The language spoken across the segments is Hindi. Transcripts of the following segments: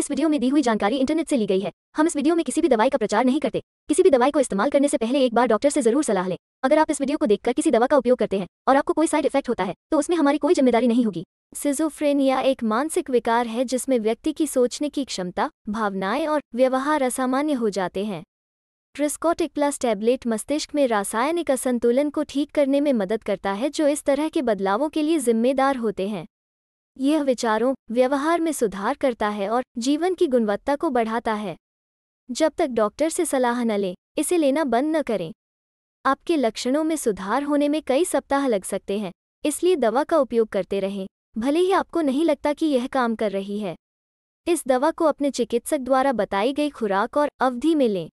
इस वीडियो में दी हुई जानकारी इंटरनेट से ली गई है हम इस वीडियो में किसी भी दवाई का प्रचार नहीं करते किसी भी दवाई को इस्तेमाल करने से पहले एक बार डॉक्टर से जरूर सलाह लें अगर आप इस वीडियो को देखकर किसी दवा का उपयोग करते हैं और आपको कोई साइड इफेक्ट होता है तो उसमें हमारी कोई जिम्मेदारी नहीं होगी सिजोफ्रेनिया एक मानसिक विकार है जिसमें व्यक्ति की सोचने की क्षमता भावनाएं और व्यवहार असामान्य हो जाते हैं ट्रिस्कोटिक प्लस टैबलेट मस्तिष्क में रासायनिक असंतुलन को ठीक करने में मदद करता है जो इस तरह के बदलावों के लिए जिम्मेदार होते हैं यह विचारों व्यवहार में सुधार करता है और जीवन की गुणवत्ता को बढ़ाता है जब तक डॉक्टर से सलाह न लें इसे लेना बंद न करें आपके लक्षणों में सुधार होने में कई सप्ताह लग सकते हैं इसलिए दवा का उपयोग करते रहें भले ही आपको नहीं लगता कि यह काम कर रही है इस दवा को अपने चिकित्सक द्वारा बताई गई खुराक और अवधि में लें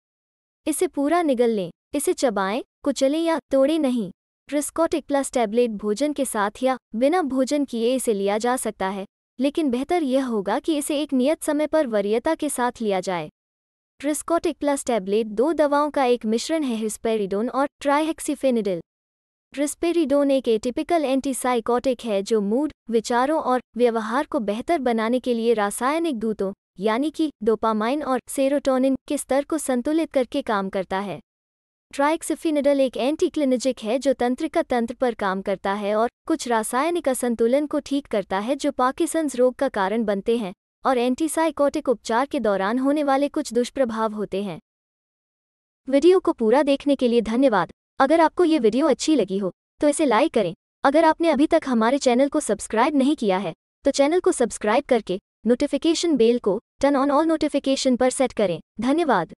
इसे पूरा निगल लें इसे चबाएं कुचलें या तोड़ें नहीं प्रिस्कोटिक प्लस टैबलेट भोजन के साथ या बिना भोजन किए इसे लिया जा सकता है लेकिन बेहतर यह होगा कि इसे एक नियत समय पर वरीयता के साथ लिया जाए ट्रिस्कोटिक प्लस टैबलेट दो दवाओं का एक मिश्रण है हिस्पेरिडोन और ट्राइहेक्सीफेनिडिल ट्रिस्पेरिडोन एक एटिपिकल एंटीसाइकोटिक है जो मूड विचारों और व्यवहार को बेहतर बनाने के लिए रासायनिक दूतों यानी कि डोपामाइन और सेरोटोनिन के स्तर को संतुलित करके काम करता है ट्राइक्सिफिनिडल एक एंटीक्लिनिजिक है जो तंत्रिका तंत्र पर काम करता है और कुछ रासायनिक असंतुलन को ठीक करता है जो पाकिसंस रोग का कारण बनते हैं और एंटीसाइकोटिक उपचार के दौरान होने वाले कुछ दुष्प्रभाव होते हैं वीडियो को पूरा देखने के लिए धन्यवाद अगर आपको ये वीडियो अच्छी लगी हो तो इसे लाइक करें अगर आपने अभी तक हमारे चैनल को सब्सक्राइब नहीं किया है तो चैनल को सब्सक्राइब करके नोटिफिकेशन बेल को टर्न ऑन ऑल नोटिफिकेशन पर सेट करें धन्यवाद